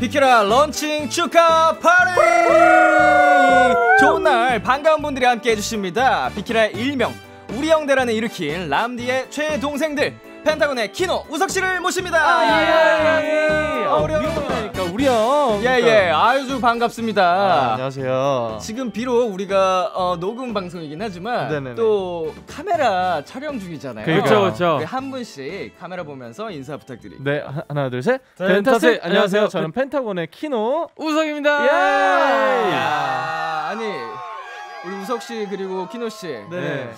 비키라 런칭 축하 파티! 좋은 날 반가운 분들이 함께 해주십니다. 비키라의 일명 우리 형대라는 일으킨 람디의 최동생들 펜타곤의 키노 우석 씨를 모십니다. 아, 예. 예. 예. 아, 우리 아, 형이니까 우리요. 예예. 그러니까. 예. 아주 반갑습니다. 아, 안녕하세요. 지금 비록 우리가 어, 녹음 방송이긴 하지만 네네네. 또 카메라 촬영 중이잖아요. 그렇죠 그러니까 그렇죠. 한 분씩 카메라 보면서 인사 부탁드립니다. 네 하나 둘 셋. 네, 펜타스 안녕하세요. 안녕하세요. 저는 펜타곤의 키노 우석입니다. 예. 야, 아니 우리 우석 씨 그리고 키노 씨. 네.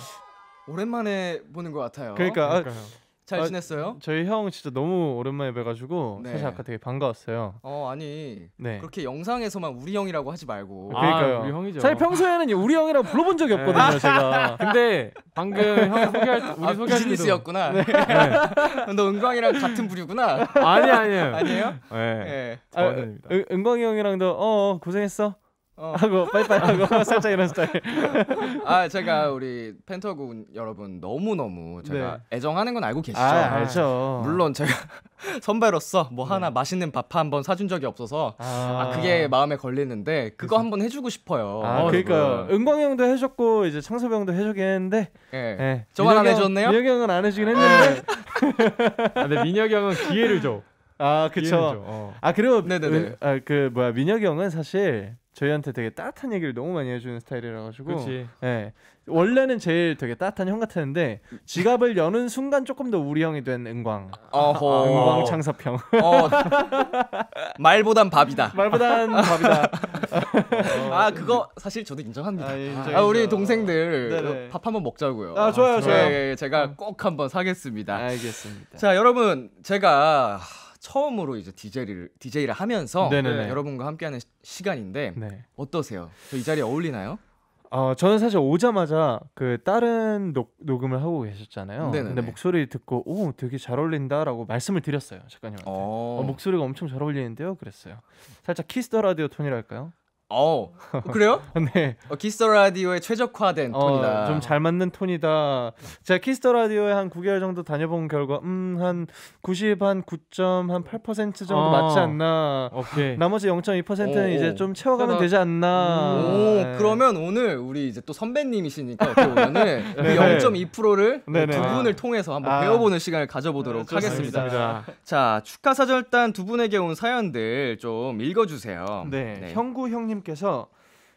오랜만에 보는 것 같아요. 그러니까. 아, 그러니까요. 잘 아, 지냈어요? 저희 형 진짜 너무 오랜만에 뵈가지고 네. 사실 아까 되게 반가웠어요. 어 아니 네. 그렇게 영상에서만 우리 형이라고 하지 말고. 아, 그러니까요. 우리 형이죠. 사실 평소에는 우리 형이라고 불러본 적이 네. 없거든요 제가. 근데 방금 형 소개할 우리 아, 소개할 비즈니스였구나. 네. 너 은광이랑 같은 부류구나. 아니 아니요 아니에요? 네. 네. 아, 은광이 형이랑도 어, 어 고생했어. 어. 하고 빠이빠이 하고 살짝 이런 스타일. 아 제가 우리 펜터군 여러분 너무 너무 제가 네. 애정하는 건 알고 아, 계시죠. 아, 알죠. 물론 제가 선배로서 뭐 하나 네. 맛있는 밥 한 번 사준 적이 없어서 아, 아 그게 마음에 걸리는데 그거 한번 해주고 싶어요. 아, 어, 그러니까 은광 형도 해줬고 이제 창섭 형도 해주긴 했는데. 예. 네. 예. 저만 안 해줬네요. 민혁 형은 안 해주긴 했는데. 예. 아, 네. 근데 민혁 형은 기회를 줘. 아 그쵸. 어. 아 그리고 네네네. 은, 아, 그 뭐야 민혁 형은 사실 저희한테 되게 따뜻한 얘기를 너무 많이 해주는 스타일이라 가지고 예 네. 원래는 제일 되게 따뜻한 형 같았는데 지갑을 여는 순간 조금 더 우리 형이 된 은광 어허. 아, 은광 창섭형 어. 말보단 밥이다 말보단 밥이다 어. 아 그거 사실 저도 인정합니다 아, 인정, 예, 아 우리 동생들 네네. 밥 한번 먹자고요 아 좋아요 네, 좋아요 네, 제가 음. 꼭 한번 사겠습니다 알겠습니다 자 여러분 제가 처음으로 이제 디제이를디제이를 하면서 네네네. 여러분과 함께하는 시, 간인데 네. 어떠세요? 저 이 자리에 어울리나요? 어, 저는 사실 오자마자 그 다른 녹, 녹음을 하고 계셨잖아요. 네네네. 근데 목소리 듣고 오 되게 잘 어울린다라고 말씀을 드렸어요 작가님한테. 어. 어, 목소리가 엄청 잘 어울리는데요, 그랬어요. 살짝 키스터 라디오 톤이랄까요? 어 그래요? 네. 어, 키스터 라디오에 최적화된 어, 톤이다. 좀 잘 맞는 톤이다. 제가 키스터 라디오에 한 9개월 정도 다녀본 결과 음한 90한 9.8% 정도 어. 맞지 않나. 오케이. 나머지 0.2%는 이제 좀 채워가면 되지 않나. 오 네. 그러면 오늘 우리 이제 또 선배님이시니까 어떻 0.2%를 네네. 두 분을 통해서 한번 아. 배워보는 시간을 가져보도록 네, 하겠습니다. 좋습니다. 자 축하 사절단 두 분에게 온 사연들 좀 읽어주세요. 네. 네. 형구 형님 님께서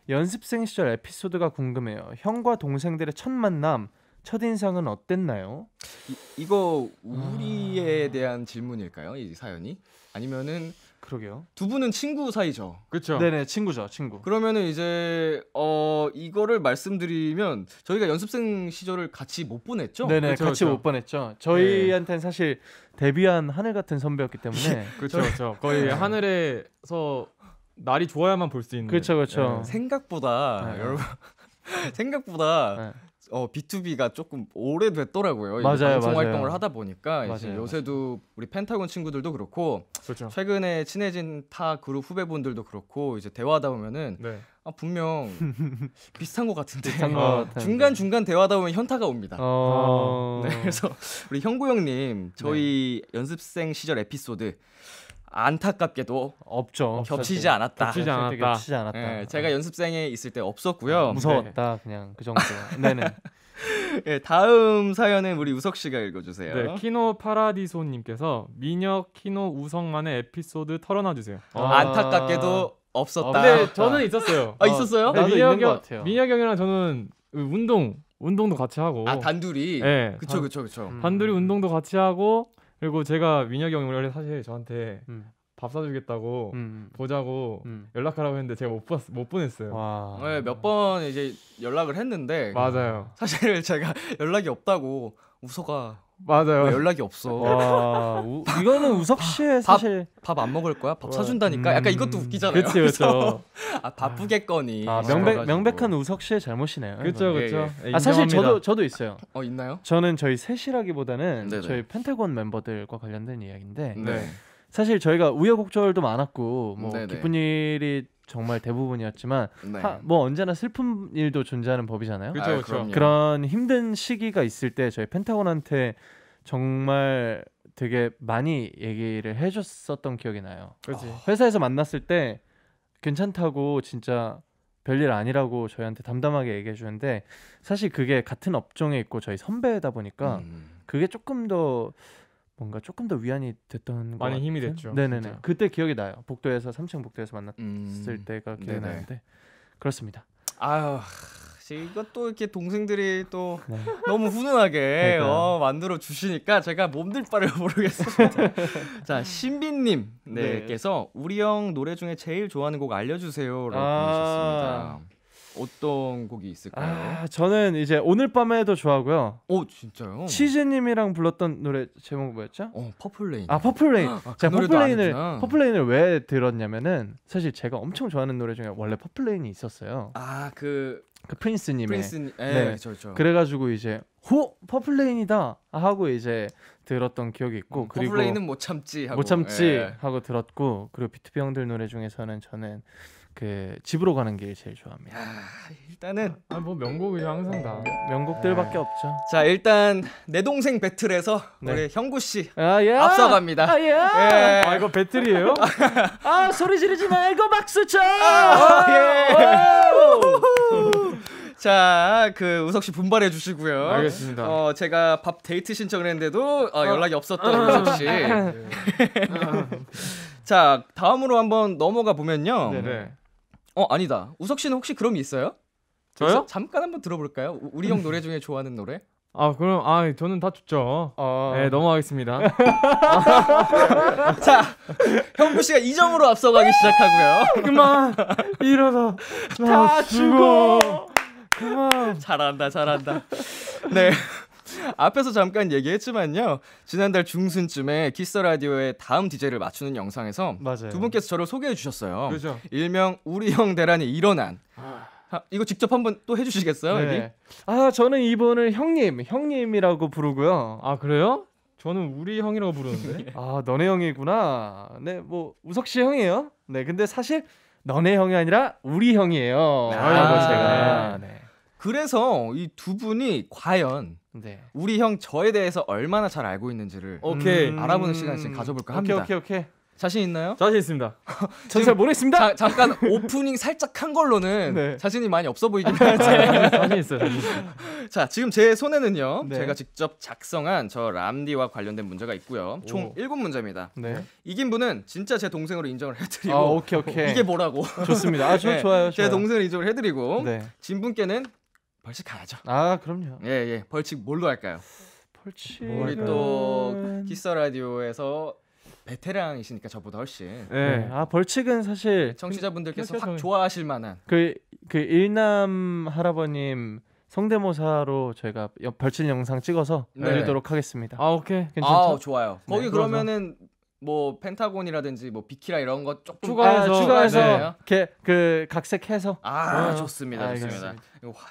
연습생 시절 에피소드가 궁금해요. 형과 동생들의 첫 만남, 첫 인상은 어땠나요? 이, 거 아. 우리에 아... 대한 질문일까요? 이 사연이? 아니면은 그러게요. 두 분은 친구 사이죠. 그렇죠. 네네 친구죠 친구. 그러면은 이제 어 이거를 말씀드리면 저희가 연습생 시절을 같이 못 보냈죠. 네네 그쵸, 같이 그쵸. 못 보냈죠. 저희한테는 네. 사실 데뷔한 하늘 같은 선배였기 때문에 그렇죠 그렇죠. 거의 네. 하늘에서 날이 좋아야만 볼 수 있는. 그렇죠, 그렇죠. 네. 생각보다 네. 네. 여러분 생각보다 네. 어 B2B가 조금 오래됐더라고요. 맞아요, 방송 맞아요. 활동을 하다 보니까 맞아요, 이제 요새도 우리 펜타곤 친구들도 그렇고 그렇죠. 최근에 친해진 타 그룹 후배분들도 그렇고 이제 대화하다 보면은 네. 아, 분명 비슷한 것 같은데 어, 중간 중간 대화다 보면 현타가 옵니다. 어... 네, 그래서 우리 형구 형님 저희 네. 연습생 시절 에피소드 안타깝게도 없죠. 겹치지 않았다. 겹치지 않았다. 겹치지 않았다. 네, 제가 연습생에 있을 때 없었고요. 네, 무서웠다 그냥 그 정도. 네. 네네. 네, 다음 사연은 우리 우석 씨가 읽어주세요. 네, 키노 파라디소님께서 미녀 키노 우석만의 에피소드 털어놔 주세요. 아~ 안타깝게도 없었다. 근데 아, 네, 저는 있었어요. 아 있었어요? 네, 민혁이 형, 민혁이 랑 저는 운동 운동도 같이 하고. 아 단둘이. 네, 그쵸 그쵸 그쵸. 단둘이 음. 운동도 같이 하고 그리고 제가 민혁이 형이 원래 사실 저한테 음. 밥 사주겠다고 음. 보자고 음. 연락하라고 했는데 제가 못, 봤, 못 보냈어요. 와. 네, 몇번 이제 연락을 했는데 맞아요. 사실 제가 연락이 없다고 우석가 맞아요. 연락이 없어. 와, 우, 이거는 우석 씨의 사실 밥 안 먹을 거야? 밥 사준다니까. 음. 약간 이것도 웃기잖아요. 그렇죠, 그렇죠. 아 바쁘겠거니. 아, 명백 명백한 우석 씨의 잘못이네요. 그렇죠, 그렇죠. 예, 예. 아 사실 저도 저도 있어요. 어 있나요? 저는 저희 셋이라기보다는 네네. 저희 펜타곤 멤버들과 관련된 이야기인데. 네. 사실 저희가 우여곡절도 많았고 뭐 네네. 기쁜 일이 정말 대부분이었지만 네. 하, 뭐 언제나 슬픈 일도 존재하는 법이잖아요. 그렇죠, 그런 힘든 시기가 있을 때 저희 펜타곤한테 정말 되게 많이 얘기를 해줬었던 기억이 나요. 그렇지. 아, 회사에서 만났을 때 괜찮다고 진짜 별일 아니라고 저희한테 담담하게 얘기해 주는데 사실 그게 같은 업종에 있고 저희 선배다 보니까 음. 그게 조금 더 뭔가 조금 더 위안이 됐던 많이 힘이 같은? 됐죠. 네네네. 진짜. 그때 기억이 나요. 복도에서 3층 복도에서 만났을 음... 때가 기억이 네네. 나는데 그렇습니다. 아유. 이것 또 이렇게 동생들이 또 네. 너무 훈훈하게 어, 만들어 주시니까 제가 몸들 바를 모르겠습니다. 자 신빈님께서 네, 네. 우리 형 노래 중에 제일 좋아하는 곡 알려주세요라고 아~ 셨습니다 어떤 곡이 있을까요? 아, 저는 이제 오늘 밤에도 좋아하고요. 오 진짜요? 치즈님이랑 불렀던 노래 제목 뭐였죠? 어 퍼플레인. 아 퍼플레인. 아, 그 제가 퍼플레인을 퍼플레인을 왜 들었냐면은 사실 제가 엄청 좋아하는 노래 중에 원래 퍼플레인이 있었어요. 아그 그 프린스님의 그 프린스 예, 네, 그쵸, 그 그래가지고 이제 호 퍼플레인이다 하고 이제 들었던 기억이 있고 음, 그리고 퍼플레인은 못 참지 하고 못 참지 에. 예. 하고 들었고 그리고 비투비 형들 노래 중에서는 저는 그 집으로 가는 길 제일 좋아합니다. 아, 일단은 아뭐 명곡이죠 네. 항상 다 명곡들밖에 네. 없죠. 자 일단 내 동생 배틀에서 네. 우리 형구 씨 아, 예. 앞서갑니다. 아, 예. 예. 아 이거 배틀이에요? 아 소리 지르지 말고 박수 쳐. 아, 아 예. 자, 그 우석 씨 분발해 주시고요. 알겠습니다. 어, 제가 밥 데이트 신청을 했는데도 어, 아. 연락이 없었던 아. 우석 씨. 네. 자, 다음으로 한번 넘어가 보면요. 네네. 어 아니다. 우석 씨는 혹시 그럼 있어요? 저요? 잠깐 한번 들어볼까요? 우리 형 노래 중에 좋아하는 노래? 아 그럼 아 저는 다 좋죠. 아... 네 넘어가겠습니다. 자 형구 씨가 이점으로 앞서가기 시작하고요. 그만 일어서 다 죽어. 죽어. 그만. 잘한다 잘한다. 네. 앞에서 잠깐 얘기했지만요. 지난달 중순쯤에 키스 라디오의 다음 DJ를 맞추는 영상에서 맞아요. 두 분께서 저를 소개해 주셨어요. 그죠. 일명 우리 형 대란이 일어난. 아... 아 이거 직접 한번 또 해주시겠어요? 네. 아 저는 이분을 형님, 형님이라고 부르고요. 아 그래요? 저는 우리 형이라고 부르는데. 아 너네 형이구나. 네, 뭐 우석 씨 형이에요. 네, 근데 사실 너네 형이 아니라 우리 형이에요. 아, 아, 네. 그래서 이 두 분이 과연 네. 우리 형 저에 대해서 얼마나 잘 알고 있는지를 오케이. 음, 알아보는 음. 시간 지금 가져볼까 합니다. 오케이 오케이 오케이. 자신 있나요? 자신 있습니다. 전잘 모르겠습니다. 자, 잠깐 오프닝 살짝 한 걸로는 네. 자신이 많이 없어 보이긴 네, 한데 자신 있어요. 자 지금 제 손에는요. 네. 제가 직접 작성한 저 람디와 관련된 문제가 있고요. 총 오. 7문제입니다. 네. 이긴 분은 진짜 제 동생으로 인정을 해드리고 아, 오케이, 오케이. 이게 뭐라고 좋습니다. 아, 저, 좋아요, 네, 좋아요. 제 동생을 인정을 해드리고 네. 진 분께는 벌칙 가야죠. 아 그럼요. 예 예. 벌칙 뭘로 할까요? 벌칙. 우리 또 키스 라디오에서 베테랑이시니까 저보다 훨씬. 네. 네. 아 벌칙은 사실 청취자분들께서 그, 확 좋아하실 만한. 그그 그 일남 할아버님 성대모사로 저희가 벌칙 영상 찍어서 네. 드리도록 하겠습니다. 아 오케이 괜찮죠? 아 좋아요. 거기 네. 그러면은 그래서. 뭐 펜타곤이라든지 뭐 비키라 이런 거 조금 음, 추가해서 아, 추가해서 네. 게, 그 각색해서 아 어. 좋습니다 좋습니다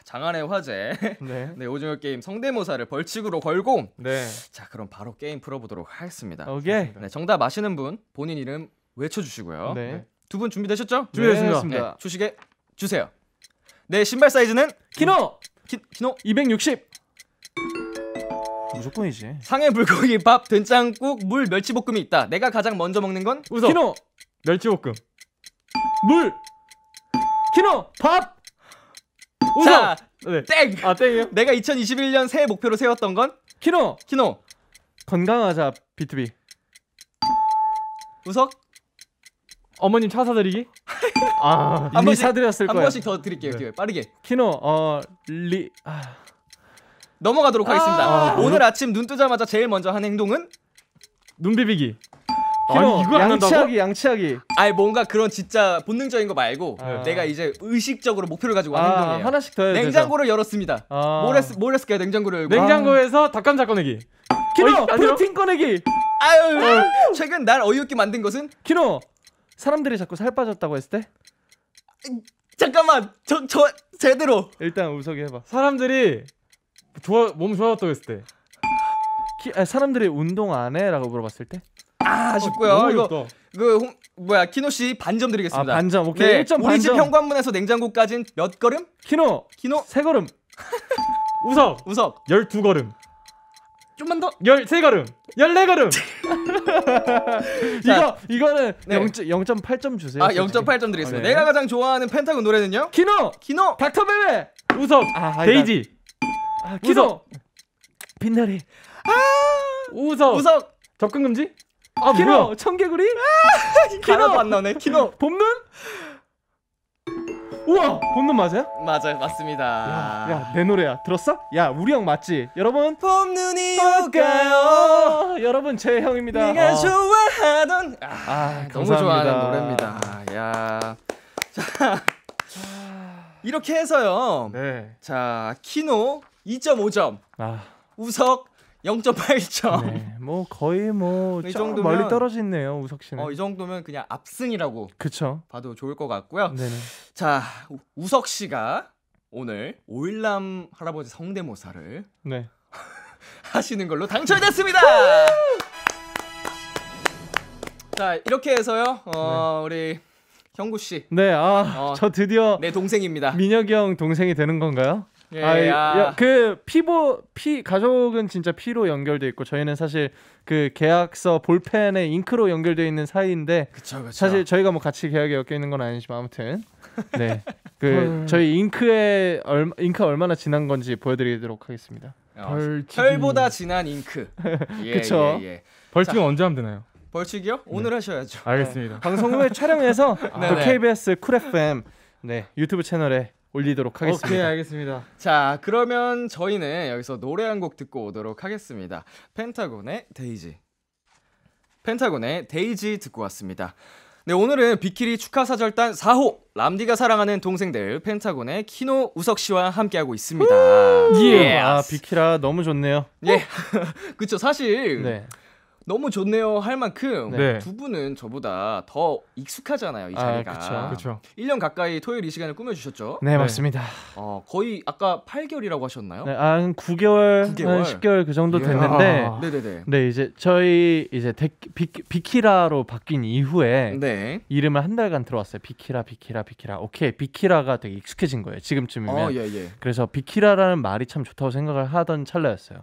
장안의 화제 네. 네 오징어 게임 성대모사를 벌칙으로 걸고 네. 자 그럼 바로 게임 풀어보도록 하겠습니다 오케이 네, 정답 아시는 분 본인 이름 외쳐주시고요 네. 네. 두분 준비되셨죠 준비됐습니다 네, 주시게 네, 네, 주세요 네 신발 사이즈는 음. 키노 키, 키노 260 어, 무조건이지. 상해 물고기 밥 된장국 물 멸치볶음이 있다. 내가 가장 먼저 먹는 건 우석. 키노 멸치볶음 물 키노 밥 우석 네. 땡. 아 땡이요? 내가 2021년 새해 목표로 세웠던 건 키노 키노 건강하자 B2B 우석 어머님 차 사드리기 아이 번씩- 사드렸을 한 거야 번씩 더 드릴게요. 네. 기 빠르게. 키노 어리 아. 넘어가도록 하겠습니다. 아, 아 오늘 아침 눈 뜨자마자 제일 먼저 한 행동은 눈 비비기. 아니, 이거 양치하기 양치하기. 아니 뭔가 그런 진짜 본능적인 거 말고 아. 내가 이제 의식적으로 목표를 가지고 한 아, 행동이에요. 하나씩 더 해야 냉장고를 되죠. 열었습니다. 아. 뭘 했, 을까요 냉장고를 열고. 냉장고에서 닭감자 꺼내기. 키노 프로틴 꺼내기. 아유, 아유. 어. 최근 날 어이없게 만든 것은 키노 사람들이 자꾸 살 빠졌다고 했을 때 음, 잠깐만 저 저 제대로 일단 우석이 해봐 사람들이 좋아 몸 좋아졌다고 했을 때 키, 아, 사람들이 운동 안 해?라고 물어봤을 때 아, 쉽고요 어, 이거 그 홍, 뭐야 키노 씨 반점 드리겠습니다. 아, 반점 오케이. 네, 1점 우리 반점. 집 현관문에서 냉장고까지는 몇 걸음? 키노 키노 세 걸음. 우석 우석 열두 걸음. 좀만 더. 13걸음. 14걸음. 이거 이거는 네. 0.8점 주세요. 아, 0.8점 드리겠습니다. 아, 네. 내가 가장 좋아하는 펜타곤 노래는요? 키노. 키노. 닥터 베베. 우섭. 아, 데이지. 아, 키도 빛나리 아 우석 우석 접근 금지 아 키노 뭐야? 청개구리 아 키노 안 나오네 키노 봄눈 우와 봄눈 맞아요? 맞아요 맞습니다 야 내 노래야 들었어? 야 우리 형 맞지? 여러분 봄눈이 올까요? 여러분 제 형입니다 네가 어. 좋아하던 아, 아 너무 감사합니다. 좋아하는 노래입니다 야 자, 아. 이렇게 해서요 네. 자 키노 2.5점. 아. 우석 0.8점. 네, 뭐 거의 뭐이 정도 멀리 떨어지네요 우석 씨는. 어, 이 정도면 그냥 압승이라고. 그쵸. 봐도 좋을 것 같고요. 네네. 자 우석 씨가 오늘 오일남 할아버지 성대모사를 네. 하시는 걸로 당첨됐습니다. 자 이렇게 해서요. 어, 네. 우리 형구 씨. 네, 아, 어, 저 드디어 내 동생입니다. 민혁이 형 동생이 되는 건가요? 예, 아그 피보 피 가족은 진짜 피로 연결돼 있고 저희는 사실 그 계약서 볼펜에 잉크로 연결돼 있는 사이인데 그쵸, 그쵸. 사실 저희가 뭐 같이 계약에 엮여 있는 건 아니지만 아무튼 네. 그 저희 잉크에 얼 잉크 얼마나 진한 건지 보여드리도록 하겠습니다. 벌 혈보다 진한 잉크. 예, 그쵸. 예, 예. 벌칙은 자, 언제 하면 되나요? 벌칙이요? 네. 오늘 하셔야죠. 알겠습니다. 네. 방송 후에 촬영해서 아, 또 네, 네. KBS 쿨 FM 네 유튜브 채널에 올리도록 하겠습니다. 오케이, 알겠습니다. 자, 그러면 저희는 여기서 노래 한 곡 듣고 오도록 하겠습니다. 펜타곤의 데이지. 펜타곤의 데이지 듣고 왔습니다. 네, 오늘은 비키리 축하사절단 4호 람디가 사랑하는 동생들 펜타곤의 키노 우석 씨와 함께하고 있습니다. 예. 아, 비키라 너무 좋네요. 예. 그쵸 사실 네. 너무 좋네요 할 만큼 네. 두 분은 저보다 더 익숙하잖아요 이 아, 자리가. 아, 그렇죠. 1년 가까이 토요일 이 시간을 꾸며주셨죠? 네, 네. 맞습니다. 어, 거의 아까 8개월이라고 하셨나요? 네, 한 9개월, 9개월? 한 10개월 그 정도 예. 됐는데. 아. 네네 네, 이제 저희 이제 데, 비, 비키라로 바뀐 이후에 네. 이름을 한 달간 들어왔어요. 비키라, 비키라, 비키라. 오케이, 비키라가 되게 익숙해진 거예요. 지금쯤이면. 어, 예, 예. 그래서 비키라라는 말이 참 좋다고 생각을 하던 찰나였어요.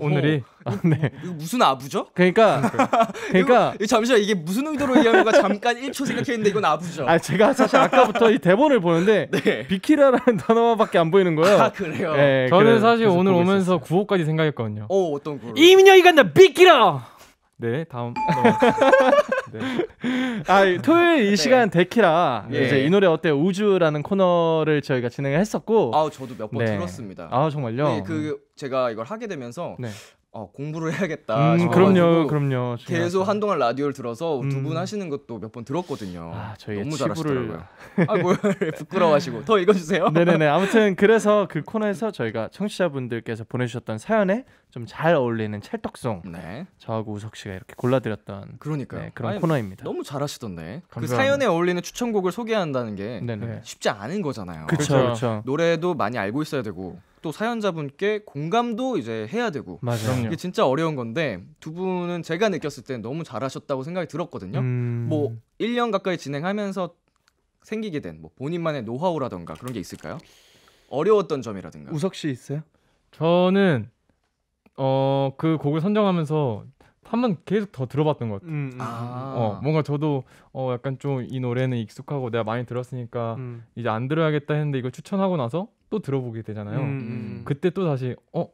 오늘이 어, 아, 네. 이거 무슨 아부죠? 그러니까 그러니까, 그러니까 이거, 잠시만 이게 무슨 의도로 얘기가 잠깐 1초 생각했는데 이건 아부죠. 아 제가 사실 아까부터 이 대본을 보는데 네. 비키라라는 단어밖에 안 보이는 거예요. 아 그래요. 네, 저는 그래, 사실 오늘 오면서 구호까지 생각했거든요. 어 어떤 구호? 이민혁이가 나 비키라. 네 다음. 네. 아 토요일 이 네. 시간 데키라 예. 이제 이 노래 어때 우주라는 코너를 저희가 진행을 했었고 아 저도 몇번 네. 들었습니다. 아 정말요? 네, 그 제가 이걸 하게 되면서 네. 어, 공부를 해야겠다. 음, 그럼요, 그럼요. 중요하죠. 계속 한동안 라디오를 들어서 음. 두분 하시는 것도 몇 번 들었거든요. 아, 저희 너무 잘하시더라고요. 아, 뭘 부끄러워하시고 더 읽어주세요. 네네네. 아무튼 그래서 그 코너에서 저희가 청취자분들께서 보내주셨던 사연에 좀 잘 어울리는 찰떡송, 네. 저하고 우석 씨가 이렇게 골라드렸던 그러니까 네, 그런 아니, 코너입니다. 너무 잘하시던데. 그 감사합니다. 그 사연에 어울리는 추천곡을 소개한다는 게 네네. 쉽지 않은 거잖아요. 그렇죠. 노래도 많이 알고 있어야 되고 또 사연자분께 공감도 이제 해야 되고 맞아요. 이게 진짜 어려운 건데 두 분은 제가 느꼈을 때 너무 잘하셨다고 생각이 들었거든요. 음... 뭐 1년 가까이 진행하면서 생기게 된 뭐 본인만의 노하우라던가 그런 게 있을까요? 어려웠던 점이라든가. 우석 씨 있어요? 저는 어 그 곡을 선정하면서 한 번 계속 더 들어봤던 것 같아요. 음, 음. 아. 어, 뭔가 저도 어 약간 좀 이 노래는 익숙하고 내가 많이 들었으니까 음. 이제 안 들어야겠다 했는데 이걸 추천하고 나서 또 들어보게 되잖아요. 음, 음. 음. 그때 또 다시 어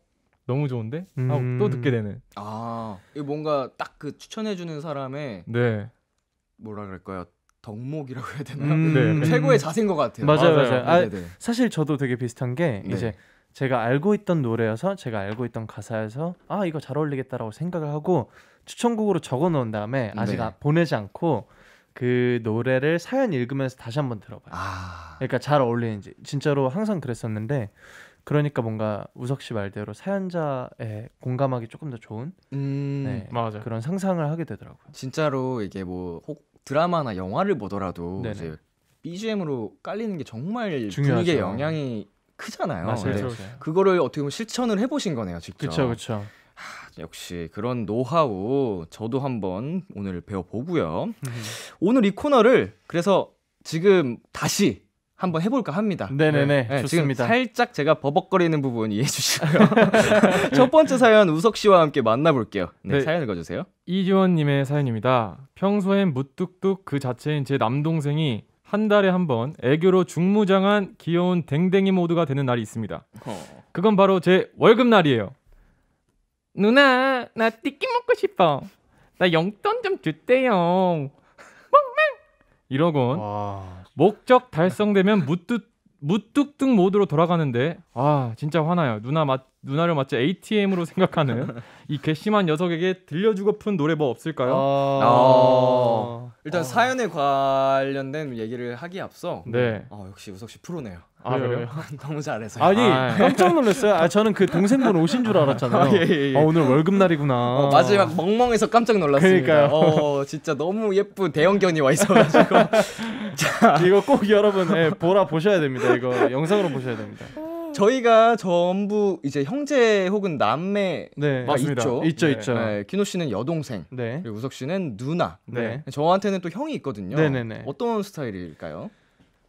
너무 좋은데 음. 하고 또 음. 듣게 되는. 아 이게 뭔가 딱 그 추천해주는 사람의 네 뭐라 그럴까요? 덕목이라고 해야 되나? 음. 네. 최고의 자세인 것 같아요. 맞아요, 맞아요. 맞아요. 네, 아, 네, 네. 사실 저도 되게 비슷한 게 네. 이제 제가 알고 있던 노래여서 제가 알고 있던 가사여서 아 이거 잘 어울리겠다라고 생각을 하고 추천곡으로 적어 놓은 다음에 아직 네. 아, 보내지 않고 그 노래를 사연 읽으면서 다시 한번 들어봐요. 아. 그러니까 잘 어울리는지 진짜로 항상 그랬었는데 그러니까 뭔가 우석 씨 말대로 사연자에 공감하기 조금 더 좋은 음... 네, 그런 상상을 하게 되더라고요. 진짜로 이게 뭐 혹 드라마나 영화를 보더라도 네네. 이제 BGM으로 깔리는 게 정말 중요하게 영향이 크잖아요. 맞아요. 네. 그렇죠. 그거를 어떻게 보면 실천을 해보신 거네요, 직접. 그렇죠, 그렇죠. 역시 그런 노하우 저도 한번 오늘 배워보고요. 오늘 이 코너를 그래서 지금 다시 한번 해볼까 합니다. 네네네. 네, 네 지금 살짝 제가 버벅거리는 부분 이해해 주시고요. 첫 번째 사연 우석 씨와 함께 만나볼게요. 네, 네. 사연 읽어주세요. 이지원님의 사연입니다. 평소엔 무뚝뚝 그 자체인 제 남동생이 한 달에 한 번 애교로 중무장한 귀여운 댕댕이 모드가 되는 날이 있습니다. 어. 그건 바로 제 월급날이에요. 누나 나 띠끼 먹고 싶어. 나 용돈 좀 주대요. 이러곤 와... 목적 달성되면 무뚝 무뚝뚝 모드로 돌아가는데 아 진짜 화나요. 누나 맛 누나를 마치 ATM으로 생각하는 이 괘씸한 녀석에게 들려주고픈 노래 뭐 없을까요? 아... 아... 일단 아... 사연에 관련된 얘기를 하기 앞서 네. 어, 역시 우석 씨 프로네요. 아 왜요? 왜요? 너무 잘해서 아니 아, 예. 깜짝 놀랐어요. 아 저는 그 동생분 오신 줄 알았잖아요. 아, 예, 예, 예. 아, 오늘 월급 날이구나. 어, 마지막 멍멍해서 깜짝 놀랐습니다. 그러니까요. 어, 진짜 너무 예쁜 대형견이 와 있어가지고 자 이거 꼭 여러분 예, 보라 보셔야 됩니다. 이거 영상으로 보셔야 됩니다. 저희가 전부 이제 형제 혹은 남매 네, 있죠. 있죠, 네. 있죠. 네, 키노 씨는 여동생, 네. 그리고 우석 씨는 누나. 네. 저한테는 또 형이 있거든요. 네, 네, 네. 어떤 스타일일까요?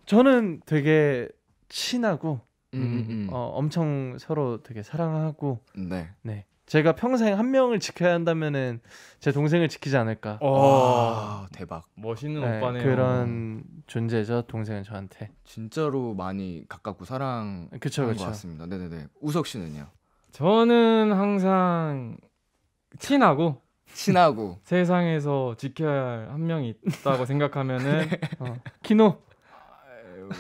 저는 되게 친하고 음, 음, 음, 음, 어, 엄청 서로 되게 사랑하고 네. 네. 제가 평생 한 명을 지켜야 한다면은 제 동생을 지키지 않을까. 와 어. 아, 아, 대박. 멋있는 네, 오빠네요. 그런 존재죠 동생은 저한테. 진짜로 많이 가깝고 사랑. 그쵸 그쵸. 것 같습니다. 네네네. 우석 씨는요? 저는 항상 친하고. 친하고. 세상에서 지켜야 할 한 명이 있다고 생각하면은 네. 어, 키노.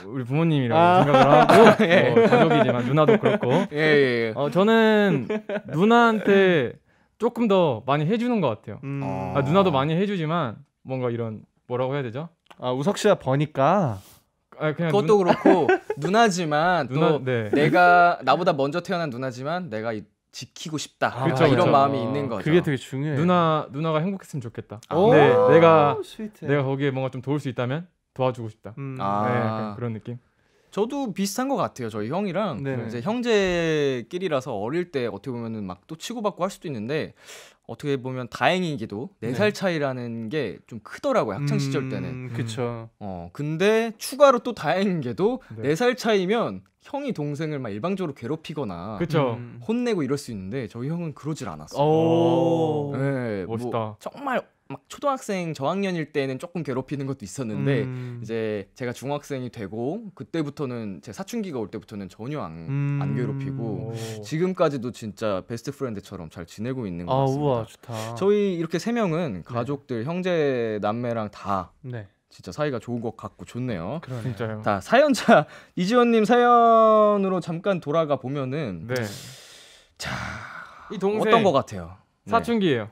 우리 부모님이라고 아~ 생각을 하고 예. 뭐 가족이지만 누나도 그렇고 예, 예, 예, 어, 저는 누나한테 조금 더 많이 해주는 것 같아요. 음. 아, 누나도 많이 해주지만 뭔가 이런 뭐라고 해야 되죠? 아 우석 씨가 버니까 아, 그것도 눈... 그렇고 누나지만 누나, 또 네. 내가 나보다 먼저 태어난 누나지만 내가 이, 지키고 싶다 아, 그쵸, 이런 그쵸. 마음이 있는 거죠. 그게 되게 중요해. 누나 누나가 행복했으면 좋겠다. 아. 네, 내가 스위트해. 내가 거기에 뭔가 좀 도울 수 있다면 도와주고 싶다. 음. 아. 네, 그런 느낌. 저도 비슷한 것 같아요. 저희 형이랑 네 이제 형제끼리라서 어릴 때 어떻게 보면은 막 또 치고받고 할 수도 있는데 어떻게 보면 다행이기도 네살 네. 차이라는 게 좀 크더라고요. 학창 시절 음, 때는. 음, 그렇죠. 어 근데 추가로 또 다행인게도 네살 네 차이면 형이 동생을 막 일방적으로 괴롭히거나 그쵸. 음. 혼내고 이럴 수 있는데 저희 형은 그러질 않았어요. 오~ 네, 뭐 멋있다. 뭐 정말 막 초등학생 저학년일 때는 조금 괴롭히는 것도 있었는데 음. 이제 제가 중학생이 되고 그때부터는 제 사춘기가 올 때부터는 전혀 안, 음. 안 괴롭히고 오. 지금까지도 진짜 베스트 프렌드처럼 잘 지내고 있는 것 아, 같습니다. 아, 우와, 좋다. 저희 이렇게 세 명은 네. 가족들 네. 형제 남매랑 다 네. 진짜 사이가 좋은 것 같고 좋네요. 그러네요. 자 사연자 이지원님 사연으로 잠깐 돌아가 보면은 네. 자. 이 동생 어떤 것 같아요? 네. 사춘기예요.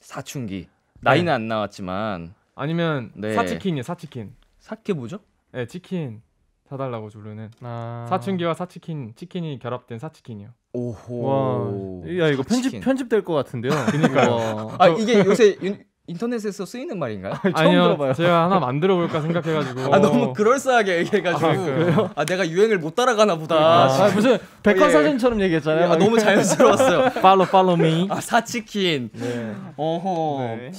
사춘기. 나이는 네. 안 나왔지만 아니면 네. 사치킨이요 사치킨 사케 뭐죠? 네 치킨 사달라고 부르는 아. 사춘기와 사치킨 치킨이 결합된 사치킨이요 오호 와, 야 이거 사치킨. 편집 편집될 것 같은데요. 그러니까 아 이게 요새 윤, 인터넷에서 쓰이는 말인가요? 아, 처음 아니요, 들어봐요. 제가 하나 만들어 볼까 생각해가지고. 아 너무 그럴싸하게 얘기해가지고. 아, 아 내가 유행을 못 따라가나 보다. 아, 아, 무슨 백화사전처럼 예. 얘기했잖아요. 아, 너무 자연스러웠어요. 팔로 팔로 미. 아 사치킨. 네. 어허. 네.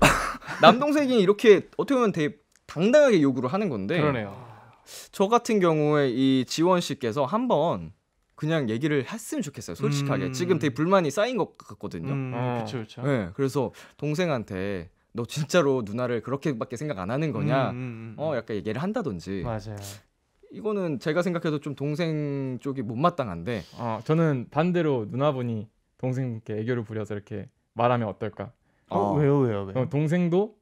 남동생이 이렇게 어떻게 보면 되게 당당하게 요구를 하는 건데. 그러네요. 저 같은 경우에 이 지원 씨께서 한번 그냥 얘기를 했으면 좋겠어요. 솔직하게. 음. 지금 되게 불만이 쌓인 것 같거든요. 음, 어. 그쵸, 그쵸. 네, 그래서 동생한테 너 진짜로 누나를 그렇게밖에 생각 안 하는 거냐? 음, 음, 음 어, 음. 약간 얘기를 한다든지. 맞아요. 이거는 제가 생각해도 좀 동생 쪽이 못마땅한데. 어, 저는 반대로 누나분이 동생께 애교를 부려서 이렇게 말하면 어떨까? 어, 어. 왜요, 왜요, 왜요? 어, 어, 동생도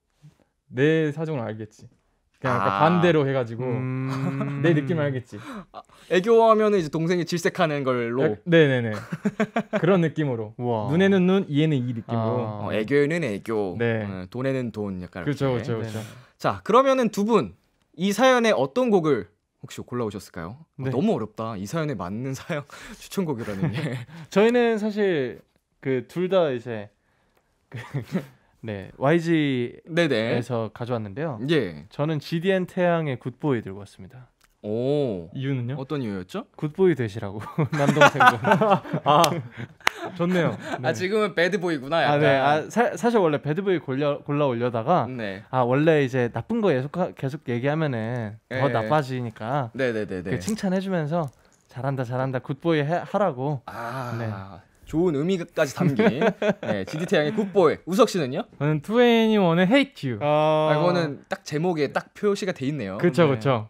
내 사정을 알겠지. 그냥 아. 반대로 해가지고 음... 내 느낌 알겠지. 아, 애교하면은 이제 동생이 질색하는 걸로. 네네네. 그런 느낌으로. 우와. 눈에는 눈, 이에는 이 느낌으로. 아. 어, 애교에는 애교. 네. 음, 돈에는 돈 약간. 그렇죠, 그렇죠, 그렇죠. 자 그러면은 두 분 이 사연에 어떤 곡을 혹시 골라오셨을까요? 어, 네. 아, 너무 어렵다. 이 사연에 맞는 사연 추천곡이라는 게. 저희는 사실 그 둘 다 이제. 그 네, YG에서 가져왔는데요. 예. 저는 GDN 태양의 굿보이 들고 왔습니다. 오. 이유는요? 어떤 이유였죠? 굿보이 되시라고 남동생분. 아, 좋네요. 아, 네. 아 지금은 배드보이구나. 약간. 아 네. 아 사, 사실 원래 배드보이 골라 골라 올려다가 네. 아 원래 이제 나쁜 거 계속 계속 얘기하면은 네. 더 예. 나빠지니까. 네네네네. 그 칭찬해주면서 잘한다 잘한다 굿보이 해, 하라고. 아. 네. 좋은 의미까지 담긴 네, 지디 t 양의 굿보이 우석 씨는요? 저는 투애니원의 헤이큐. 아. 아, 이거는 딱 제목에 딱 표시가 돼 있네요. 그렇죠, 그렇죠.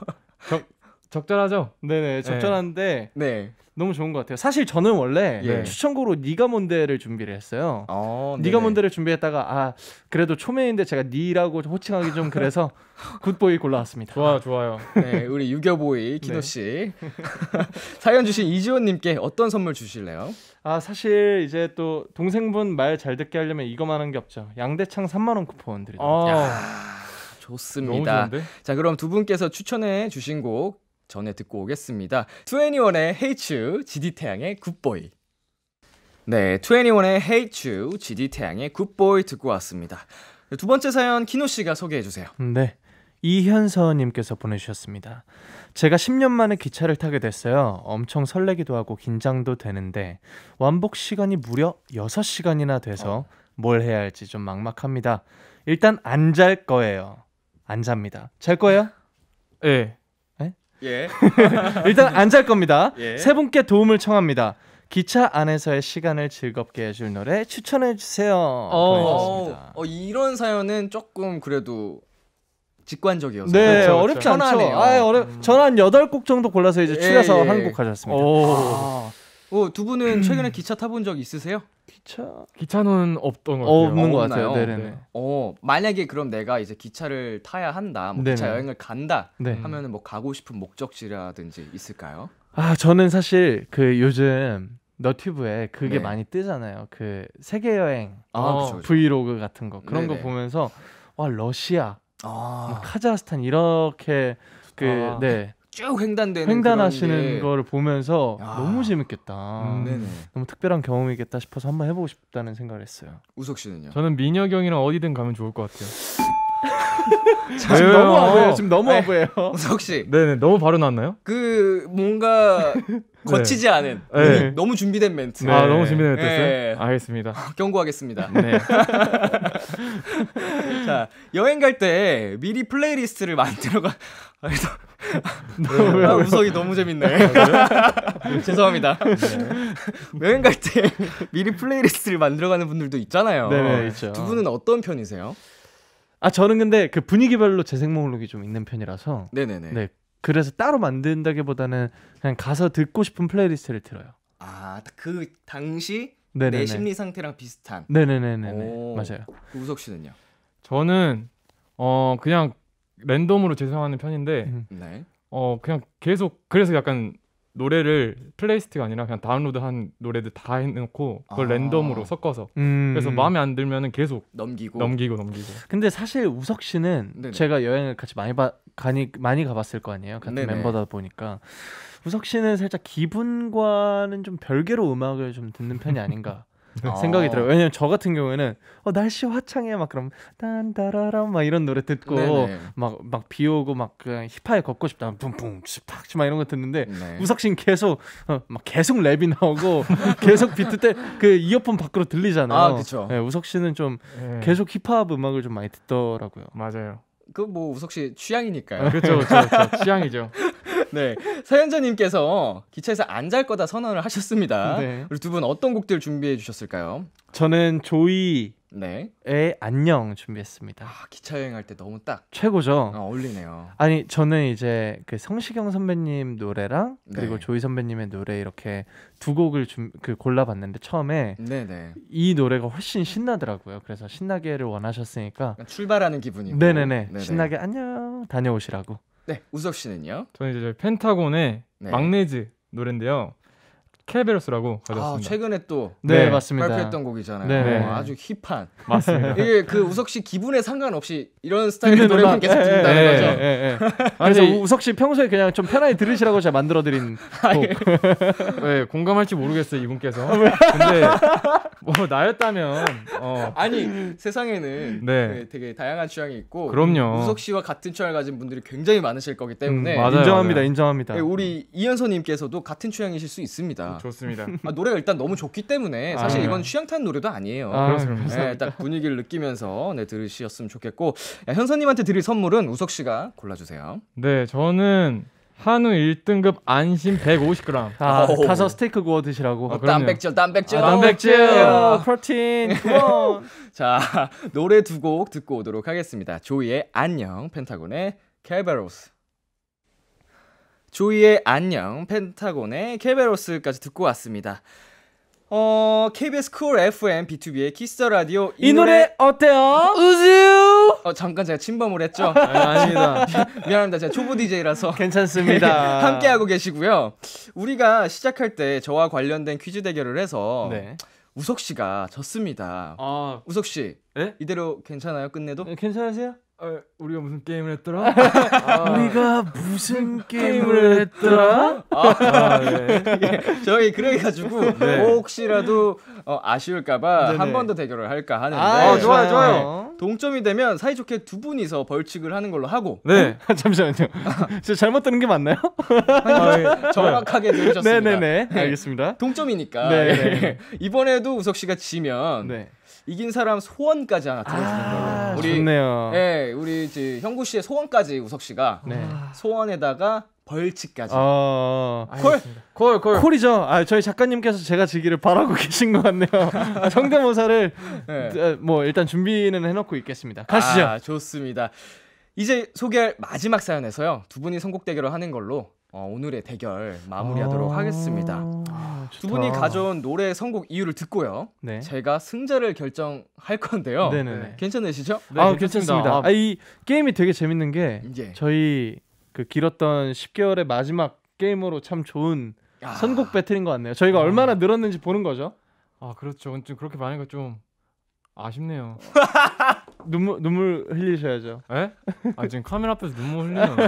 적절하죠? 네네 네. 적절한데 네. 너무 좋은 것 같아요. 사실 저는 원래 예. 추천곡으로 니가 뭔데를 준비를 했어요. 어, 니가 뭔데를 준비했다가 아 그래도 초면인데 제가 니라고 호칭하기 좀 그래서 굿보이 골라왔습니다. 좋아 좋아요. 네 우리 유겨보이 키노 씨 네. 사연 주신 이지원님께 어떤 선물 주실래요? 아 사실 이제 또 동생분 말 잘 듣게 하려면 이거만한 게 없죠. 양대창 3만 원 쿠폰 드립니다. 아. 좋습니다. 자 그럼 두 분께서 추천해 주신 곡 전에 듣고 오겠습니다. 21의 Hate You, GD 태양의 굿보이. 네, 21의 Hate You, GD 태양의 굿보이 듣고 왔습니다. 두 번째 사연 키노 씨가 소개해 주세요. 네. 이현서님께서 보내주셨습니다. 제가 10년 만에 기차를 타게 됐어요. 엄청 설레기도 하고 긴장도 되는데 완복 시간이 무려 6시간이나 돼서 어. 뭘 해야 할지 좀 막막합니다. 일단 안 잘 거예요. 안 잡니다. 잘 거예요? 네. 예. 네. 예. 일단 안 잘 겁니다. 예. 세 분께 도움을 청합니다. 기차 안에서의 시간을 즐겁게 해줄 노래 추천해 주세요. 어, 어, 이런 사연은 조금 그래도 직관적이어서 네 그렇죠, 그렇죠. 어렵지 않죠. 아 어렵. 음. 저는 여덟 곡 정도 골라서 이제 예, 추려서 예, 예. 한곡 가져습니다 오. 아. 오, 두 분은 최근에 기차 타본 적 있으세요? 기차 기차는 없던 것 같아요. 없는 것 같아요. 네네. 네. 어 만약에 그럼 내가 이제 기차를 타야 한다, 뭐 기차 여행을 간다 네. 하면은 뭐 가고 싶은 목적지라든지 있을까요? 아 저는 사실 그 요즘 너튜브에 그게 네. 많이 뜨잖아요. 그 세계 여행 아, 어, 브이로그 같은 거 그런 네네. 거 보면서 와 러시아, 아. 뭐 카자흐스탄 이렇게 그네 아. 쭉 횡단되는 횡단하시는 게... 거를 보면서 야. 너무 재밌겠다. 음, 너무 특별한 경험이겠다 싶어서 한번 해보고 싶다는 생각을 했어요. 우석 씨는요? 저는 민혁이 형이랑 어디든 가면 좋을 것 같아요. 지금 너무 아부예요. 지금 너무 아부예요. 석 씨. 네네 너무 바로 나왔나요? 그 뭔가 네. 거치지 않은 네. 네. 너무 준비된 멘트. 아 너무 준비된 네. 멘트였어요. 네. 알겠습니다. 경고하겠습니다. 네. 자 여행 갈 때 미리 플레이리스트를 만들어가. 그래서 아, 우석이 너무 재밌네. 아, 죄송합니다. 여행 갈 때 미리 플레이리스트를 만들어가는 분들도 있잖아요. 네네, 있죠. 두 분은 어떤 편이세요? 아 저는 근데 그 분위기별로 재생 목록이 좀 있는 편이라서 네네네. 네. 그래서 따로 만든다기보다는 그냥 가서 듣고 싶은 플레이리스트를 들어요. 아 그 당시 네네네. 내 심리 상태랑 비슷한. 네네네네 맞아요. 그 우석 씨는요? 저는 어 그냥 랜덤으로 재생하는 편인데 음. 네. 어 그냥 계속 그래서 약간 노래를 플레이스트가 아니라 그냥 다운로드한 노래들 다 해놓고 그걸 아. 랜덤으로 섞어서 음. 그래서 마음에 안 들면은 계속 넘기고 넘기고 넘기고. 근데 사실 우석 씨는 네네. 제가 여행을 같이 많이 봐 가니 많이 가봤을 거 아니에요 같은 네네. 멤버다 보니까 우석 씨는 살짝 기분과는 좀 별개로 음악을 좀 듣는 편이 아닌가. 어. 생각이 들어요. 왜냐면 저 같은 경우에는 어, 날씨 화창해 막 그럼 딴다라라막 이런 노래 듣고 네, 네. 막막 비 오고 막 그냥 힙하에 걷고 싶다. 붕붕 팍치 막 이런 거 듣는데 네. 우석 씨는 계속 어, 막 계속 랩이 나오고 계속 비트 때 그 이어폰 밖으로 들리잖아요. 아, 그렇죠. 네, 우석 씨는 좀 네. 계속 힙합 음악을 좀 많이 듣더라고요. 맞아요. 그 뭐 우석 씨 취향이니까요. 그렇죠, 그렇죠, 취향이죠. 네. 사연자님께서 기차에서 안잘 거다 선언을 하셨습니다. 네. 우리 두 분 어떤 곡들 준비해 주셨을까요? 저는 조이 네. 의 안녕 준비했습니다. 아, 기차 여행할 때 너무 딱 최고죠. 아, 어울리네요. 아니 저는 이제 그 성시경 선배님 노래랑 그리고 네. 조이 선배님의 노래 이렇게 두 곡을 좀그 골라봤는데 처음에 네네. 네. 이 노래가 훨씬 신나더라고요. 그래서 신나게를 원하셨으니까 출발하는 기분이고 네 네네. 신나게 안녕 다녀오시라고. 네, 우석 씨는요? 저는 이제 펜타곤의 네. 막내즈 노래인데요. 켈베로스라고 가졌습니다. 아, 최근에 또 네, 네, 맞습니다. 발표했던 곡이잖아요. 네. 어, 아주 힙한. 맞습니다. 이게 그 우석 씨 기분에 상관없이 이런 스타일의 노래만 계속 예, 듣는다는 예, 거죠. 네, 그래서 이... 우석 씨 평소에 그냥 좀 편하게 들으시라고 제가 만들어 드린 곡. 네, 공감할지 모르겠어요, 이분께서. 아, 근데 뭐 나였다면 어. 아니, 세상에는 네. 그 되게 다양한 취향이 있고 그럼요. 우석 씨와 같은 취향을 가진 분들이 굉장히 많으실 거기 음, 때문에 음, 맞아요, 인정합니다. 맞아요. 인정합니다. 네, 우리 이현서 님께서도 같은 취향이실 수 있습니다. 좋습니다. 아, 노래가 일단 너무 좋기 때문에 아, 사실 아, 이건 취향 탄 노래도 아니에요. 아, 그렇습니다. 네, 딱 분위기를 느끼면서 네, 들으셨으면 좋겠고 야, 현서님한테 드릴 선물은 우석 씨가 골라주세요. 네, 저는 한우 1등급 안심 150g. 아, 가서 스테이크 구워 드시라고. 어, 단백질, 단백질. 아, 단백질. 아. 프로틴. 자, 노래 두 곡 듣고 오도록 하겠습니다. 조이의 안녕, 펜타곤의 켈베로스. 조이의 안녕, 펜타곤의 케베로스까지 듣고 왔습니다. 어, KBS 쿨 FM B2B의 키스 터 라디오 이, 이 노래, 노래, 어때요? 우즈유. 어, 잠깐 제가 침범을 했죠. 아, 닙니다 미안합니다. 제가 초보 DJ라서 괜찮습니다. 함께 하고 계시고요. 우리가 시작할 때 저와 관련된 퀴즈 대결을 해서 네. 우석 씨가 졌습니다. 아, 우석 씨, 에? 예? 이대로 괜찮아요? 끝내도? 예, 괜찮으세요? 어, 우리가 무슨 게임을 했더라? 아. 우리가 네. 무슨 게임을 했더라? 아, 아 네. 저희 그래가지고 네. 혹시라도 어, 아쉬울까봐 한 번 더 대결을 할까 하는데 아, 네. 좋아요 좋아요 동점이 되면 사이좋게 두 분이서 벌칙을 하는 걸로 하고 네 음. 잠시만요 저 잘못 들은 게 맞나요? 아니, 아, 예. 정확하게 네. 들으셨습니다 네네네 네, 알겠습니다 동점이니까 이번에도 우석 씨가 지면 이긴 사람 소원까지 하나 들어주는 아, 걸로. 아, 우 좋네요. 예, 우리 이제 형구 씨의 소원까지 우석 씨가 네. 소원에다가 벌칙까지. 어, 어, 어. 콜, 콜, 콜. 콜이죠. 아, 저희 작가님께서 제가 지기를 바라고 계신 것 같네요. 아, 성대모사를 네. 어, 뭐 일단 준비는 해놓고 있겠습니다. 가시죠. 아, 좋습니다. 이제 소개할 마지막 사연에서요. 두 분이 선곡 대결을 하는 걸로 어, 오늘의 대결 마무리하도록 아~ 하겠습니다. 아, 두 분이 가져온 노래 선곡 이유를 듣고요. 네. 제가 승자를 결정할 건데요. 네네 네, 네. 네. 괜찮으시죠? 네, 아, 괜찮습니다. 아, 이 게임이 되게 재밌는 게 예. 저희 그 길었던 10개월의 마지막 게임으로 참 좋은 선곡 배틀인 것 같네요. 저희가 아. 얼마나 늘었는지 보는 거죠. 아, 그렇죠. 좀 그렇게 많은 거좀 아쉽네요. 눈물 눈물 흘리셔야죠. 예? 아 지금 카메라 앞에서 눈물 흘리면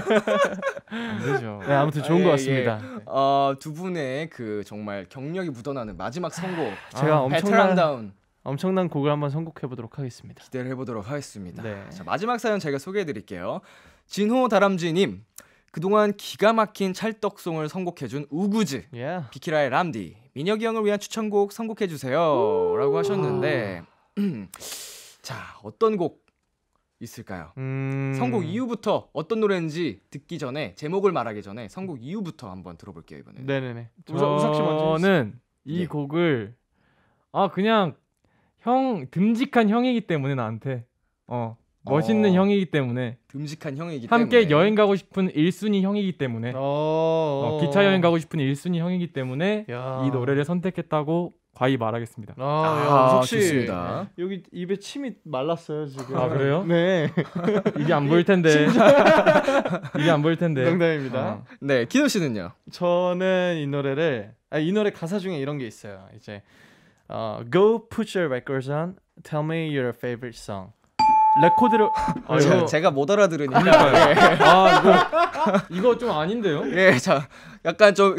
안 되죠. 네, 아무튼 좋은 아, 예, 것 예. 같습니다. 예. 어, 두 분의 그 정말 경력이 묻어나는 마지막 선곡. 아, 제가 아, 엄청난 다운. 엄청난 곡을 한번 선곡해 보도록 하겠습니다. 기대를 해보도록 하겠습니다. 네. 자 마지막 사연 제가 소개해 드릴게요. 진호 다람쥐님. 그동안 기가 막힌 찰떡송을 선곡해준 우구즈 yeah. 비키라의 람디 민혁이 형을 위한 추천곡 선곡해주세요 라고 하셨는데 자, 어떤 곡 있을까요? 음... 선곡 이후부터 어떤 노래인지 듣기 전에 제목을 말하기 전에 선곡 이후부터 한번 들어볼게요 이번에. 네네네. 우석 우석 씨 먼저. 는이 네. 예. 곡을 아 그냥 형 듬직한 형이기 때문에 나한테 어 멋있는 어... 형이기 때문에 듬직한 형이기 함께 때문에. 함께 여행 가고 싶은 1순위 형이기 때문에 어... 어, 기차 여행 가고 싶은 1순위 형이기 때문에 야... 이 노래를 선택했다고 과히 말하겠습니다. 아, 아 좋습니다. 여기 입에 침이 말랐어요 지금. 아 그래요? 네. 이안 보일 텐데. 이안 보일 텐데. 농담입니다. 어. 네, 기도 씨는요? 저는 이 노래를 아, 이 노래 가사 중에 이런 게 있어요. 이제 어, Go put your records on, tell me your favorite song. 레코드를 아, 이거... 제가 못 알아들으니까 예. 아 이거 이거 좀 아닌데요? 예자 약간 좀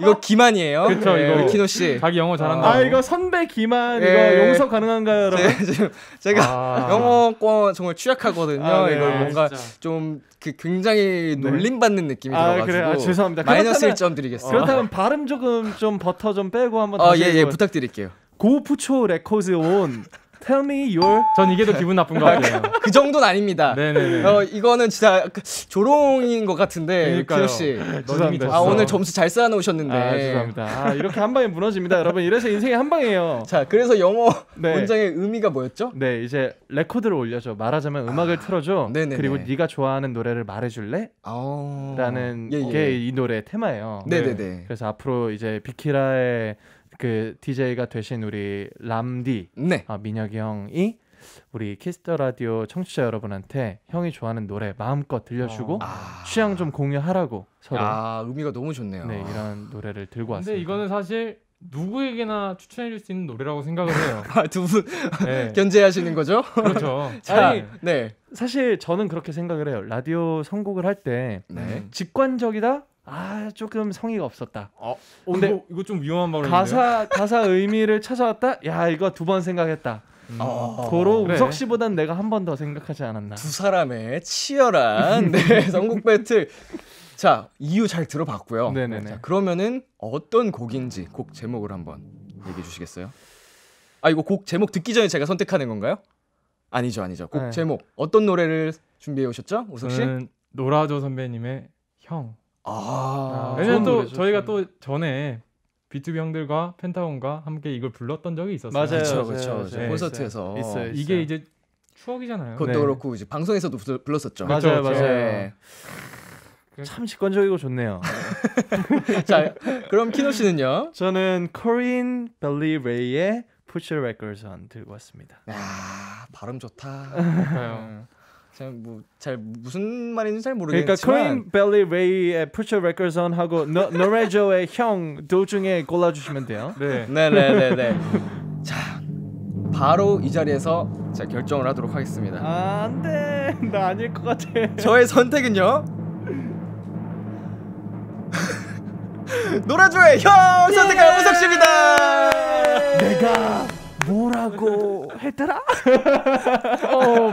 이거 기만이에요. 그렇죠 예, 이거 키노 씨 자기 영어 잘한다. 아 이거 선배 기만 예. 이거 용서 가능한가요? 제, 지금 제가 아. 영어권 정말 취약하거든요. 아, 네. 이걸 아, 뭔가 좀그 굉장히 네. 놀림받는 느낌이 아, 들어가지고 그래. 아, 죄송합니다. 마이너스 1점 드리겠습니다. 그렇다면 발음 조금 좀 버터 좀 빼고 한번 아예예 어, 예, 예. 부탁드릴게요. 고프초 레코드 온 Tell me your. 전 이게 더 기분 나쁜 것 같아요. 그 정도는 아닙니다. 네네네. 어, 이거는 진짜 그 조롱인 것 같은데. 그 씨. 아, 죄송합니다. 아 오늘 점수 잘 쌓아놓으셨는데. 아, 죄송합니다. 아, 이렇게 한 방에 무너집니다, 여러분. 이래서 인생이 한 방이에요. 자, 그래서 영어 네. 문장의 의미가 뭐였죠? 네, 이제 레코드를 올려줘. 말하자면 음악을 아, 틀어줘. 네네네. 그리고 네가 좋아하는 노래를 말해줄래? 오. 아, 라는 예, 예. 게이 노래의 테마예요. 네네네. 네. 그래서 앞으로 이제 비키라의 그 DJ가 되신 우리 람디 네. 아, 민혁이 형이 우리 키스터 라디오 청취자 여러분한테 형이 좋아하는 노래 마음껏 들려주고 아. 취향 좀 공유하라고 서로 아 의미가 너무 좋네요. 네 이런 노래를 들고 왔습니다. 근데 이거는 사실 누구에게나 추천해줄 수 있는 노래라고 생각을 해요. 아, 두분 네. 견제하시는 거죠? 그렇죠. 자, 아니, 네. 사실 저는 그렇게 생각을 해요. 라디오 선곡을 할 때 네. 직관적이다 아 조금 성의가 없었다. 어, 어, 근데 이거, 이거 좀 위험한 발인데 가사 가사 의미를 찾아왔다. 야 이거 두 번 생각했다. 음. 도로 아. 그래. 우석 씨보단 내가 한 번 더 생각하지 않았나. 두 사람의 치열한 네, 선곡 배틀. 자 이유 잘 들어봤고요. 네네네. 자, 그러면은 어떤 곡인지 곡 제목을 한번 얘기해 주시겠어요? 아 이거 곡 제목 듣기 전에 제가 선택하는 건가요? 아니죠 아니죠. 곡 네. 제목 어떤 노래를 준비해 오셨죠, 우석 씨? 노라조 선배님의 형. 아, 아, 아, 왜냐면 또 저희가 또 전에 B2B 형들과 펜타곤과 함께 이걸 불렀던 적이 있었어요. 맞아요, 그렇죠, 그 네, 콘서트에서 있어요, 네. 있어요, 이게 이제 추억이잖아요. 그것도 네. 그렇고 이제 방송에서도 불렀었죠. 맞아요, 그렇죠. 맞아요. 네. 그러니까 참 직관적이고 좋네요. 자, 그럼 키노 씨는요? 저는 코린 벨리 레이의 Push Your Records On 들고 왔습니다. 아, 발음 좋다. 음. 제가 뭐잘 무슨 말인지 잘 모르겠지만 그러니까 크림 벨리 웨이의 Put Your Records On 하고 노레조의 형 도중에 골라주시면 돼요. 네. 네네네네. 자 바로 이 자리에서 자 결정을 하도록 하겠습니다. 아, 안돼 나 아닐 것 같아. 저의 선택은요. 노라조의 형 선택한 예! 우석 씨입니다. 내가 뭐라고 했더라? 어,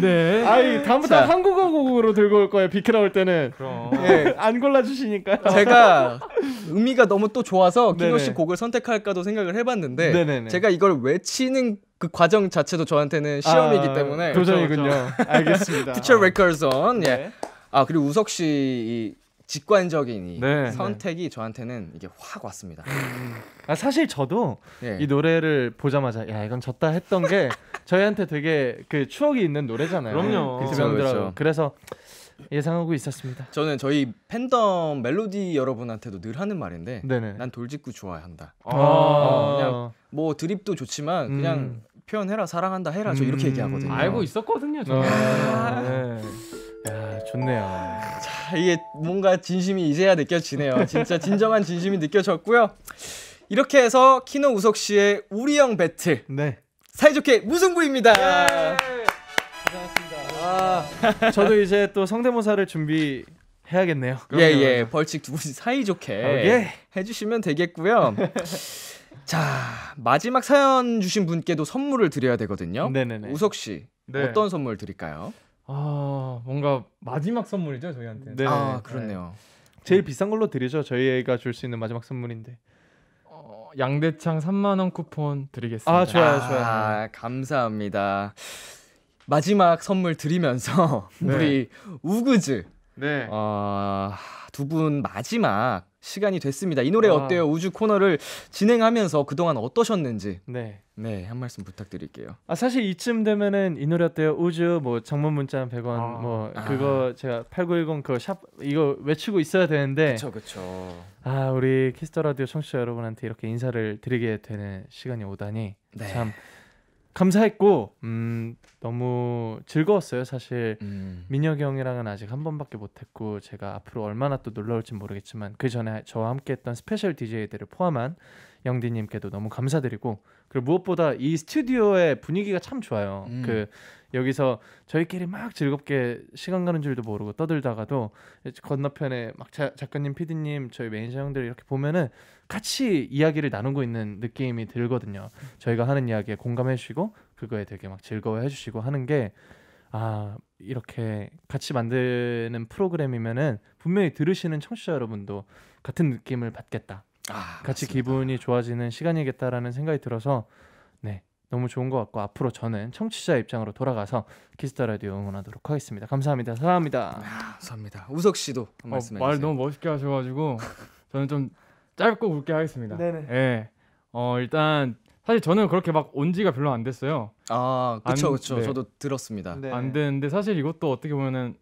네. 아이 다음부터 자. 한국어로 들고 올 거예요. 비키라 올 때는. 그럼. 예, 안 골라 주시니까. 제가 의미가 너무 또 좋아서 키노 씨 곡을 선택할까도 생각을 해봤는데 네네네. 제가 이걸 외치는 그 과정 자체도 저한테는 시험이기 아, 때문에 도전이군요. 그렇죠, 그렇죠. 알겠습니다. f u t u r 예. 네. 아 그리고 우석 씨 직관적인 네, 네, 선택이 네. 저한테는 이게 확 왔습니다. 아 사실 저도 네. 이 노래를 보자마자 야 이건 졌다 했던 게 저희한테 되게 그 추억이 있는 노래잖아요. 그럼요. 그 그렇죠. 그래서 예상하고 있었습니다. 저는 저희 팬덤 멜로디 여러분한테도 늘 하는 말인데 네네. 난 돌직구 좋아한다. 아~ 어, 그냥 뭐 드립도 좋지만 그냥 음. 표현해라 사랑한다 해라 저 이렇게 음. 얘기하거든요. 알고 있었거든요. 저. 아, 아~ 네. 야 좋네요. 이게 뭔가 진심이 이제야 느껴지네요. 진짜 진정한 진심이 느껴졌고요. 이렇게 해서 키노 우석 씨의 우리 형 배틀 네. 사이좋게 무승부입니다. 예. 아, 저도 이제 또 성대모사를 준비. 해야겠네요. 예예 예. 예. 벌칙 두 분이 사이좋게 오케 어, 예. 해주시면 되겠고요. 자 마지막 사연 주신 분께도 선물을 드려야 되거든요. 네네네. 우석 씨 네. 어떤 선물 드릴까요? 아 뭔가 마지막 선물이죠 저희한테. 네. 아 네. 그렇네요. 네. 제일 비싼 걸로 드리죠. 저희가 줄 수 있는 마지막 선물인데. 어, 양대창 3만 원 쿠폰 드리겠습니다. 아 좋아요, 아, 좋아요. 감사합니다. 마지막 선물 드리면서 네. 우리 우그즈 네. 어, 아, 두 분 마지막 시간이 됐습니다. 이 노래 와. 아. 어때요? 우주 코너를 진행하면서 그동안 어떠셨는지. 네. 네, 한 말씀 부탁드릴게요. 아, 사실 이쯤 되면은 이 노래 어때요? 우주 뭐정문 문자 100원 아. 뭐 그거 아. 제가 8910 그거 샵 이거 외치고 있어야 되는데. 그렇죠. 아, 우리 키스터 라디오 청취자 여러분한테 이렇게 인사를 드리게 되는 시간이 오다니 네. 참 감사했고 음, 너무 즐거웠어요. 사실 음. 민혁이 형이랑은 아직 한 번밖에 못했고 제가 앞으로 얼마나 또 놀러 올지 모르겠지만 그 전에 저와 함께했던 스페셜 DJ들을 포함한 영디님께도 너무 감사드리고 그리고 무엇보다 이 스튜디오의 분위기가 참 좋아요. 음. 그 여기서 저희끼리 막 즐겁게 시간 가는 줄도 모르고 떠들다가도 건너편에 막 자, 작가님, 피디님, 저희 매니저 형들 이렇게 보면은 같이 이야기를 나누고 있는 느낌이 들거든요. 저희가 하는 이야기에 공감해 주시고 그거에 되게 막 즐거워해 주시고 하는 게 아, 이렇게 같이 만드는 프로그램이면은 분명히 들으시는 청취자 여러분도 같은 느낌을 받겠다. 아, 같이 맞습니다. 기분이 좋아지는 시간이겠다라는 생각이 들어서 네 너무 좋은 것 같고 앞으로 저는 청취자 입장으로 돌아가서 키스터 라디오 응원하도록 하겠습니다. 감사합니다. 사랑합니다. 아, 감사합니다. 우석 씨도 어, 말 너무 멋있게 하셔가지고 저는 좀 짧고 굵게 하겠습니다. 네네. 예. 어 일단 사실 저는 그렇게 막온 지가 별로 안 됐어요. 아 그렇죠 그렇죠. 네. 저도 들었습니다. 네. 안 됐는데 사실 이것도 어떻게 보면은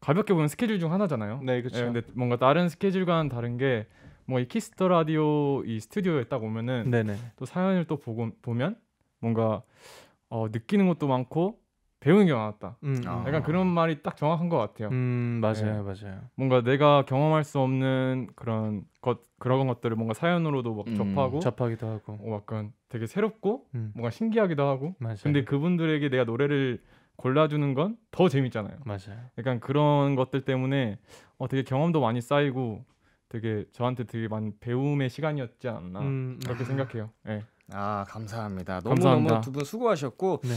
가볍게 보면 스케줄 중 하나잖아요. 네 그렇죠. 예, 근데 뭔가 다른 스케줄과는 다른 게 뭐이 키스터 라디오 이 스튜디오에 딱 오면은 네네. 또 사연을 또 보고 보면 뭔가 어, 느끼는 것도 많고 배우는 게 많았다. 음, 약간 아. 그런 말이 딱 정확한 것 같아요. 음, 맞아요, 네. 맞아요. 뭔가 내가 경험할 수 없는 그런 것 그런 것들을 뭔가 사연으로도 막 음, 접하고 접하기도 하고, 어, 약간 되게 새롭고 음. 뭔가 신기하기도 하고. 맞아요. 근데 그분들에게 내가 노래를 골라주는 건 더 재밌잖아요. 맞아요. 약간 그런 것들 때문에 어, 되게 경험도 많이 쌓이고 되게 저한테 되게 많은 배움의 시간이었지 않나 음, 그렇게 아. 생각해요. 네. 아 감사합니다. 너무 너무 두 분 수고하셨고 네.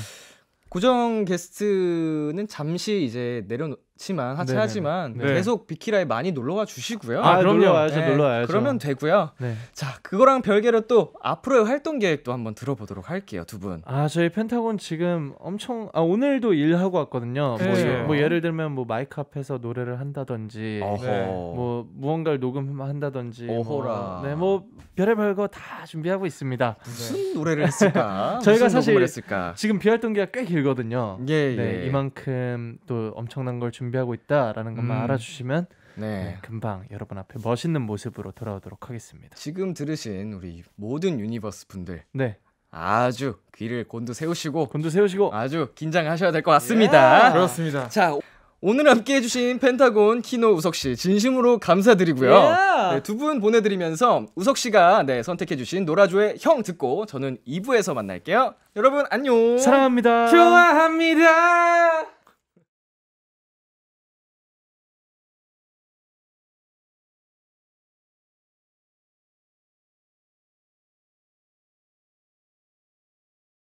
고정 게스트는 잠시 이제 내려놓 지만 하차하지만 네 계속 비키라에 많이 놀러와 주시고요. 아, 그럼요. 놀러 와야죠. 네. 놀러 와야죠. 그러면 되고요. 네. 자, 그거랑 별개로 또 앞으로의 활동 계획도 한번 들어보도록 할게요. 두 분. 아, 저희 펜타곤 지금 엄청 아, 오늘도 일하고 왔거든요. 네. 뭐, 그렇죠. 예, 뭐, 예를 들면 뭐 마이크 앞에서 노래를 한다든지 네, 뭐 무언가를 녹음한다든지 뭐 어허라. 뭐, 네, 뭐 별의별 거 다 준비하고 있습니다. 무슨 노래를 했을까? 저희가 사실 했을까? 지금 비활동계가꽤 길거든요. 예, 네, 예. 네, 이만큼 또 엄청난 걸 준비 준비하고 있다라는 것만 음. 알아주시면 네. 네. 금방 여러분 앞에 멋있는 모습으로 돌아오도록 하겠습니다. 지금 들으신 우리 모든 유니버스 분들 네. 아주 귀를 곤두세우시고 곤두세우시고 아주 긴장하셔야 될 것 같습니다. 예. 그렇습니다. 자 오늘 함께 해주신 펜타곤 키노 우석 씨 진심으로 감사드리고요. Yeah. 예. 네, 두 분 보내드리면서 우석 씨가 네, 선택해주신 노라조의 형 듣고 저는 2부에서 만날게요. 여러분 안녕. 사랑합니다. 좋아합니다.